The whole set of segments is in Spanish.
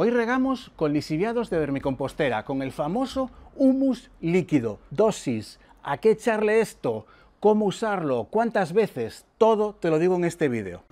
Hoy regamos con lisiviados de vermicompostera, con el famoso humus líquido, dosis, a qué echarle esto, cómo usarlo, cuántas veces, todo te lo digo en este vídeo.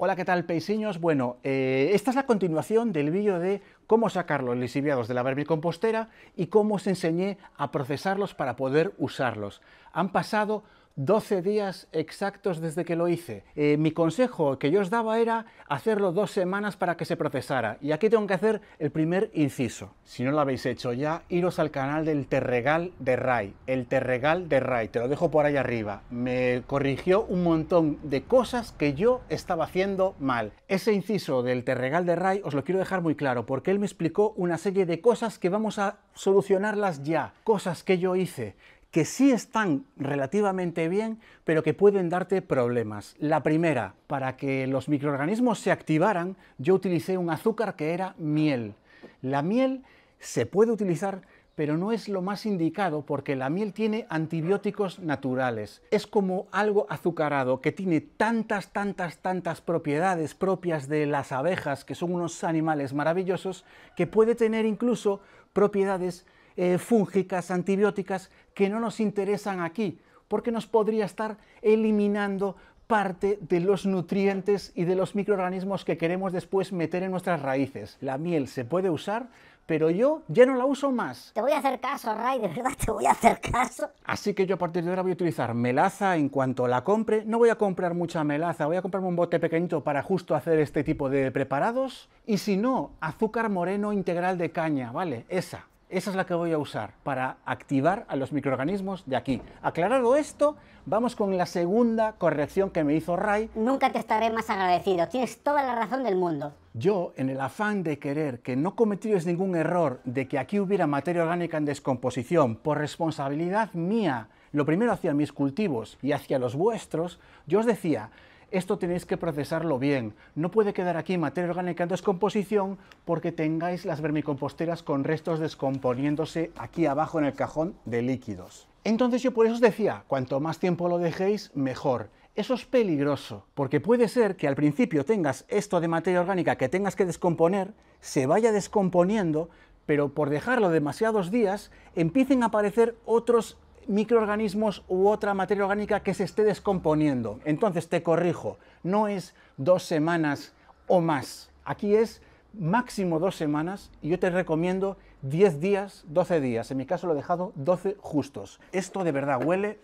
Hola, ¿qué tal, peisiños? Bueno, eh, esta es la continuación del vídeo de cómo sacar los lisiviados de la vermicompostera y cómo os enseñé a procesarlos para poder usarlos. Han pasado 12 días exactos desde que lo hice. Eh, mi consejo que yo os daba era hacerlo dos semanas para que se procesara. Y aquí tengo que hacer el primer inciso. Si no lo habéis hecho ya, iros al canal del Terregal de Rai. El Terregal de Rai, te lo dejo por ahí arriba. Me corrigió un montón de cosas que yo estaba haciendo mal. Ese inciso del Terregal de Rai os lo quiero dejar muy claro porque él me explicó una serie de cosas que vamos a solucionarlas ya. Cosas que yo hice que sí están relativamente bien, pero que pueden darte problemas. La primera, para que los microorganismos se activaran, yo utilicé un azúcar que era miel. La miel se puede utilizar, pero no es lo más indicado porque la miel tiene antibióticos naturales. Es como algo azucarado que tiene tantas, tantas, tantas propiedades propias de las abejas, que son unos animales maravillosos, que puede tener incluso propiedades eh, fúngicas, antibióticas que no nos interesan aquí, porque nos podría estar eliminando parte de los nutrientes y de los microorganismos que queremos después meter en nuestras raíces. La miel se puede usar, pero yo ya no la uso más. Te voy a hacer caso, Ray, de verdad te voy a hacer caso. Así que yo a partir de ahora voy a utilizar melaza en cuanto la compre. No voy a comprar mucha melaza, voy a comprarme un bote pequeñito para justo hacer este tipo de preparados. Y si no, azúcar moreno integral de caña, ¿vale? Esa. Esa es la que voy a usar para activar a los microorganismos de aquí. Aclarado esto, vamos con la segunda corrección que me hizo Ray. Nunca te estaré más agradecido, tienes toda la razón del mundo. Yo, en el afán de querer que no cometierais ningún error de que aquí hubiera materia orgánica en descomposición por responsabilidad mía, lo primero hacia mis cultivos y hacia los vuestros, yo os decía, esto tenéis que procesarlo bien. No puede quedar aquí materia orgánica en descomposición porque tengáis las vermicomposteras con restos descomponiéndose aquí abajo en el cajón de líquidos. Entonces yo por eso os decía, cuanto más tiempo lo dejéis, mejor. Eso es peligroso, porque puede ser que al principio tengas esto de materia orgánica que tengas que descomponer, se vaya descomponiendo, pero por dejarlo demasiados días empiecen a aparecer otros microorganismos u otra materia orgánica que se esté descomponiendo. Entonces, te corrijo, no es dos semanas o más. Aquí es máximo dos semanas y yo te recomiendo 10 días, 12 días. En mi caso lo he dejado 12 justos. Esto de verdad huele...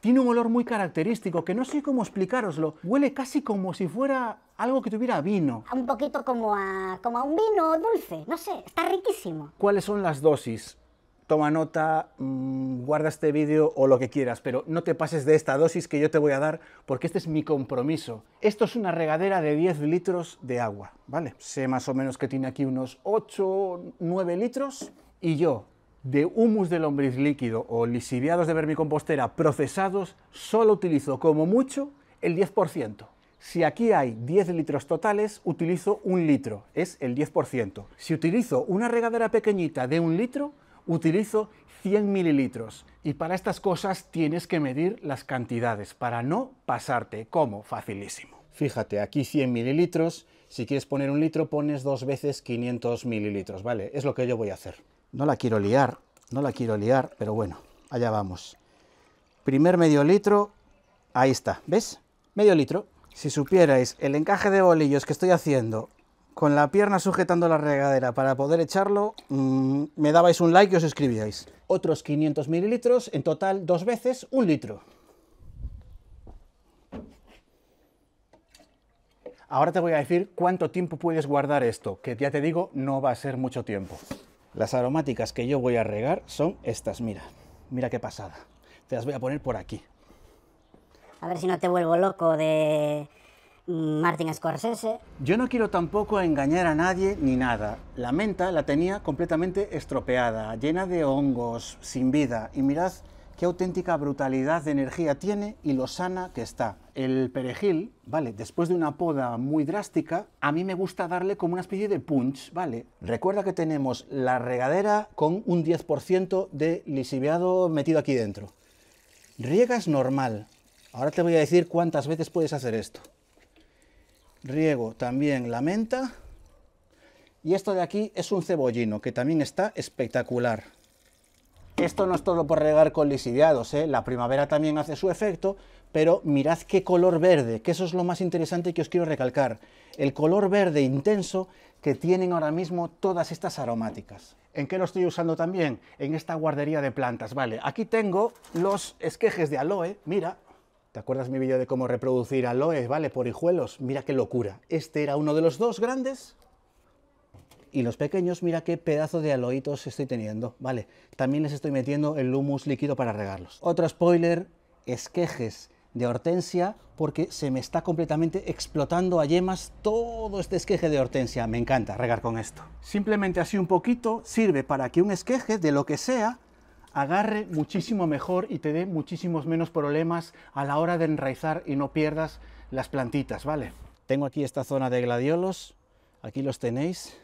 Tiene un olor muy característico que no sé cómo explicaroslo. Huele casi como si fuera algo que tuviera vino. Un poquito como a, como a un vino dulce, no sé, está riquísimo. ¿Cuáles son las dosis? toma nota, mm, guarda este vídeo o lo que quieras, pero no te pases de esta dosis que yo te voy a dar porque este es mi compromiso. Esto es una regadera de 10 litros de agua, ¿vale? Sé más o menos que tiene aquí unos 8, 9 litros y yo de humus de lombriz líquido o lisiviados de vermicompostera procesados solo utilizo como mucho el 10%. Si aquí hay 10 litros totales, utilizo un litro, es el 10%. Si utilizo una regadera pequeñita de un litro, utilizo 100 mililitros y para estas cosas tienes que medir las cantidades para no pasarte, como facilísimo. Fíjate, aquí 100 mililitros, si quieres poner un litro pones dos veces 500 mililitros, ¿vale? Es lo que yo voy a hacer. No la quiero liar, no la quiero liar, pero bueno, allá vamos. Primer medio litro, ahí está, ¿ves? Medio litro. Si supierais el encaje de bolillos que estoy haciendo con la pierna sujetando la regadera para poder echarlo, mm, me dabais un like y os escribíais. Otros 500 mililitros, en total dos veces un litro. Ahora te voy a decir cuánto tiempo puedes guardar esto, que ya te digo, no va a ser mucho tiempo. Las aromáticas que yo voy a regar son estas, mira. Mira qué pasada. Te las voy a poner por aquí. A ver si no te vuelvo loco de Martin Scorsese. Yo no quiero tampoco engañar a nadie ni nada. La menta la tenía completamente estropeada, llena de hongos, sin vida. Y mirad qué auténtica brutalidad de energía tiene y lo sana que está. El perejil, ¿vale? Después de una poda muy drástica, a mí me gusta darle como una especie de punch, ¿vale? Recuerda que tenemos la regadera con un 10% de lisiviado metido aquí dentro. Riegas normal. Ahora te voy a decir cuántas veces puedes hacer esto riego también la menta. Y esto de aquí es un cebollino, que también está espectacular. Esto no es todo por regar con lisideados, ¿eh? la primavera también hace su efecto, pero mirad qué color verde, que eso es lo más interesante que os quiero recalcar, el color verde intenso que tienen ahora mismo todas estas aromáticas. ¿En qué lo estoy usando también? En esta guardería de plantas, vale. Aquí tengo los esquejes de aloe, mira, ¿Te acuerdas mi vídeo de cómo reproducir aloes, vale, por hijuelos? Mira qué locura. Este era uno de los dos grandes. Y los pequeños, mira qué pedazo de aloitos estoy teniendo, ¿vale? También les estoy metiendo el humus líquido para regarlos. Otro spoiler, esquejes de hortensia, porque se me está completamente explotando a yemas todo este esqueje de hortensia. Me encanta regar con esto. Simplemente así un poquito sirve para que un esqueje de lo que sea agarre muchísimo mejor y te dé muchísimos menos problemas a la hora de enraizar y no pierdas las plantitas, ¿vale? Tengo aquí esta zona de gladiolos, aquí los tenéis.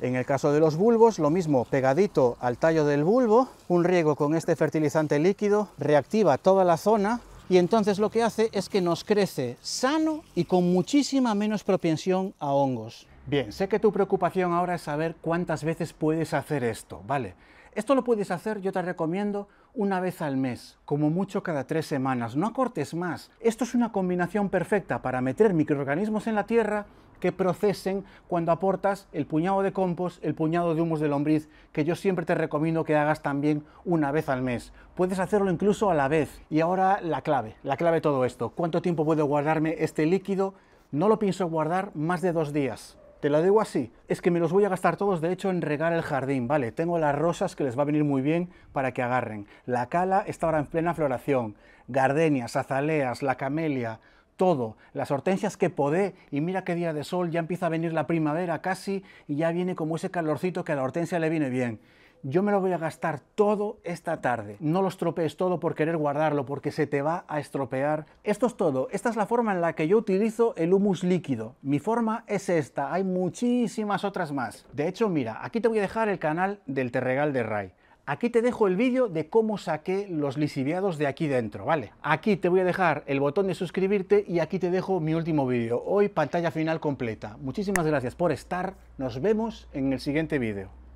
En el caso de los bulbos, lo mismo, pegadito al tallo del bulbo, un riego con este fertilizante líquido reactiva toda la zona y entonces lo que hace es que nos crece sano y con muchísima menos propensión a hongos. Bien, sé que tu preocupación ahora es saber cuántas veces puedes hacer esto, ¿vale? Esto lo puedes hacer, yo te recomiendo, una vez al mes, como mucho cada tres semanas. No acortes más. Esto es una combinación perfecta para meter microorganismos en la tierra que procesen cuando aportas el puñado de compost, el puñado de humus de lombriz, que yo siempre te recomiendo que hagas también una vez al mes. Puedes hacerlo incluso a la vez. Y ahora la clave, la clave de todo esto. ¿Cuánto tiempo puedo guardarme este líquido? No lo pienso guardar más de dos días te la digo así. Es que me los voy a gastar todos, de hecho, en regar el jardín, ¿vale? Tengo las rosas que les va a venir muy bien para que agarren. La cala está ahora en plena floración. Gardenias, azaleas, la camelia, todo. Las hortensias que podé, y mira qué día de sol, ya empieza a venir la primavera casi, y ya viene como ese calorcito que a la hortensia le viene bien yo me lo voy a gastar todo esta tarde. No lo estropees todo por querer guardarlo, porque se te va a estropear. Esto es todo. Esta es la forma en la que yo utilizo el humus líquido. Mi forma es esta. Hay muchísimas otras más. De hecho, mira, aquí te voy a dejar el canal del Terregal de Rai. Aquí te dejo el vídeo de cómo saqué los lisiviados de aquí dentro, ¿vale? Aquí te voy a dejar el botón de suscribirte y aquí te dejo mi último vídeo. Hoy pantalla final completa. Muchísimas gracias por estar. Nos vemos en el siguiente vídeo.